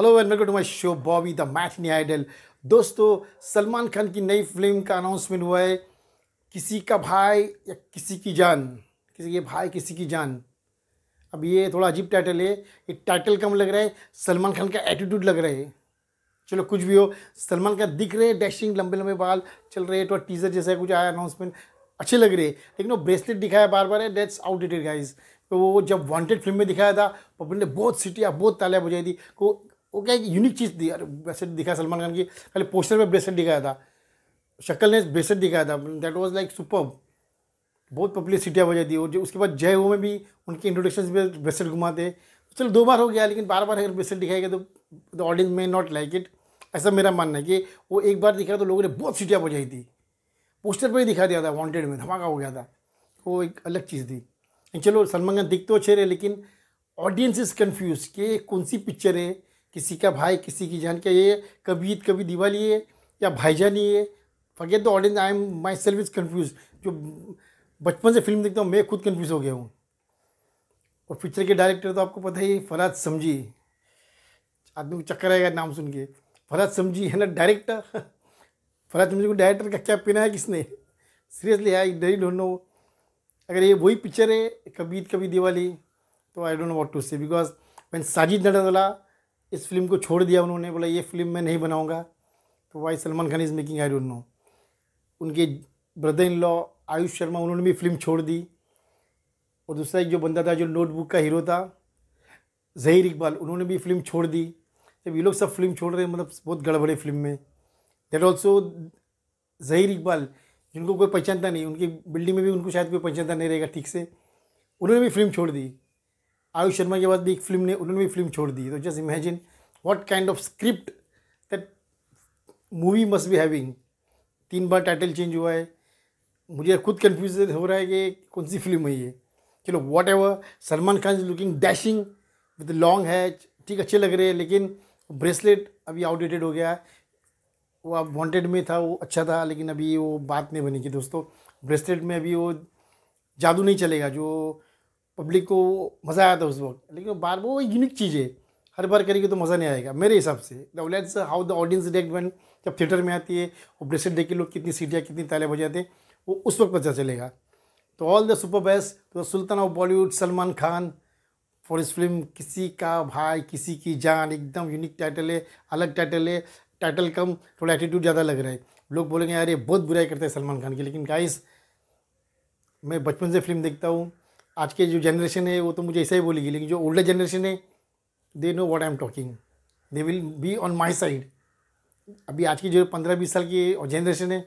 Hello well welcome to my show Bobby the मैथनी idol दोस्तों सलमान खान की नई फिल्म का अनाउंसमेंट हुआ है किसी का भाई या किसी की जान किसी के भाई किसी की जान अब ये थोड़ा अजीब टाइटल है ये टाइटल कम लग रहा है सलमान खान का एटीट्यूड लग रहा है चलो कुछ भी हो सलमान का दिख रहे डैशिंग लंबे लंबे बाल चल रहे थोड़ा तो टीजर जैसा कुछ आया अनाउंसमेंट अच्छे लग रहे लेकिन वो ब्रेसलेट दिखाया बार बार है डेट्स आउटडेटेड गाइज तो वो जब वांटेड फिल्म में दिखाया था पब्लिक ने बहुत सिटिया बहुत तालियां बजाई थी को तो वो क्या यूनिक चीज़ दी अरे ब्रेसलेट दिखाया सलमान खान की खाली पोस्टर में ब्रेसलेट दिखाया था शक्ल ने ब्रेसलेट दिखाया था दैट वॉज लाइक सुपर बहुत पब्लिसिटी हो जाती है उसके बाद जय हो में भी उनके इंट्रोडक्शन में ब्रेसलेट घुमाते चलो दो बार हो गया लेकिन बार बार अगर ब्रेसलेट दिखाएगा तो द ऑडियंस में नॉट लाइक इट ऐसा मेरा मानना है कि वो एक बार दिखा तो लोगों ने बहुत सीटियाँ बजाई थी पोस्टर पर ही दिखा दिया था वांटेड में धमाका हो गया था वो एक अलग चीज़ थी चलो सलमान खान दिख तो अच्छे रहे लेकिन ऑडियंस इज़ कन्फ्यूज़ कि कौन सी पिक्चर है किसी का भाई किसी की जान का ये कभी ईद कभी दिवाली है या भाईजान ही है forget the audience I am myself is confuse जो बचपन से फिल्म देखता हूँ मैं खुद कन्फ्यूज़ हो गया हूँ और पिक्चर के डायरेक्टर तो आपको पता ही फराज समझी आदमी को चक्कर आएगा नाम सुन के फराज समझी है ना डायरेक्टर फराज समझी को डायरेक्टर का क्या पिना है किसने सीरियसली आई डरी डोंट नो अगर ये वही पिक्चर है कभी ईद कभी दिवाली तो I don't know what to say because मैंने साजिद वाला इस फिल्म को छोड़ दिया उन्होंने बोला ये फिल्म मैं नहीं बनाऊँगा तो why Salman Khan is making I don't know उनके brother in law Ayush Sharma उन्होंने भी फिल्म छोड़ दी और दूसरा एक जो बंदा था जो नोटबुक का हीरो था जहीर इकबाल उन्होंने भी फिल्म छोड़ दी जब ये लोग सब फिल्म छोड़ रहे हैं मतलब बहुत गड़बड़े फिल्म में देट ऑल्सो जहीर इकबाल जिनको कोई पहचानता नहीं उनकी बिल्डिंग में भी उनको शायद कोई पहचानता नहीं रहेगा ठीक से उन्होंने भी फिल्म छोड़ दी आयुष शर्मा के बाद भी एक फिल्म ने उन्होंने भी फिल्म छोड़ दी तो just imagine what kind of script that movie must be having तीन बार टाइटल चेंज हुआ है मुझे खुद कन्फ्यूज हो रहा है कि कौन सी फिल्म है ये चलो whatever Salman Khan is looking dashing with long है ठीक अच्छे लग रहे हैं लेकिन ब्रेसलेट अभी आउटडेटेड हो गया वो अब वॉन्टेड में था वो अच्छा था लेकिन अभी वो बात नहीं बनी कि दोस्तों ब्रेसलेट में अभी वो जादू नहीं चलेगा जो पब्लिक को मज़ा आया था उस वक्त लेकिन बार वो यूनिक चीज़ है हर बार करेगी तो मज़ा नहीं आएगा मेरे हिसाब से the let's how the audience react on जब थिएटर में आती है और ब्रेसलेट देख के लोग कितनी सीटियाँ कितनी ताले बजाते हैं वो उस वक्त पता चलेगा तो ऑल द सुपर बेस्ट तो sultan of Bollywood Salman Khan for इस फिल्म किसी का भाई किसी की जान एकदम यूनिक टाइटल है अलग टाइटल है टाइटल कम थोड़ा एटीट्यूड ज़्यादा लग रहा है लोग बोलेंगे यार ये बहुत बुराई करते हैं सलमान खान की लेकिन गाइस मैं बचपन से फिल्म देखता हूँ आज के जो जनरेशन है वो तो मुझे ऐसा ही बोलेगी लेकिन जो ओल्डर जनरेशन है they know what I am talking they will be on my side अभी आज की जो पंद्रह बीस साल की और जनरेशन है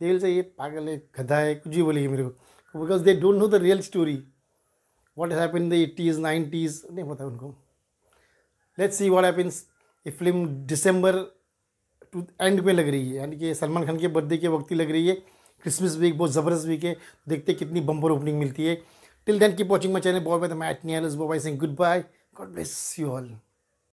दे विल से ये पागल है गधा है कुछ भी बोलेगी मेरे को because they don't know the real story what is happen the eighties nineties नहीं पता उनको लेट्स सी वॉट हैपन्स ये फिल्म दिसंबर टू एंड में लग रही है यानी कि सलमान खान के बर्थडे के वक्त ही लग रही है क्रिसमस वीक बहुत ज़बरदस्त वीक है देखते कितनी बम्पर ओपनिंग मिलती है till then keep watching my channel bye bye the मैट नियलस bye bye sing good bye God bless you all.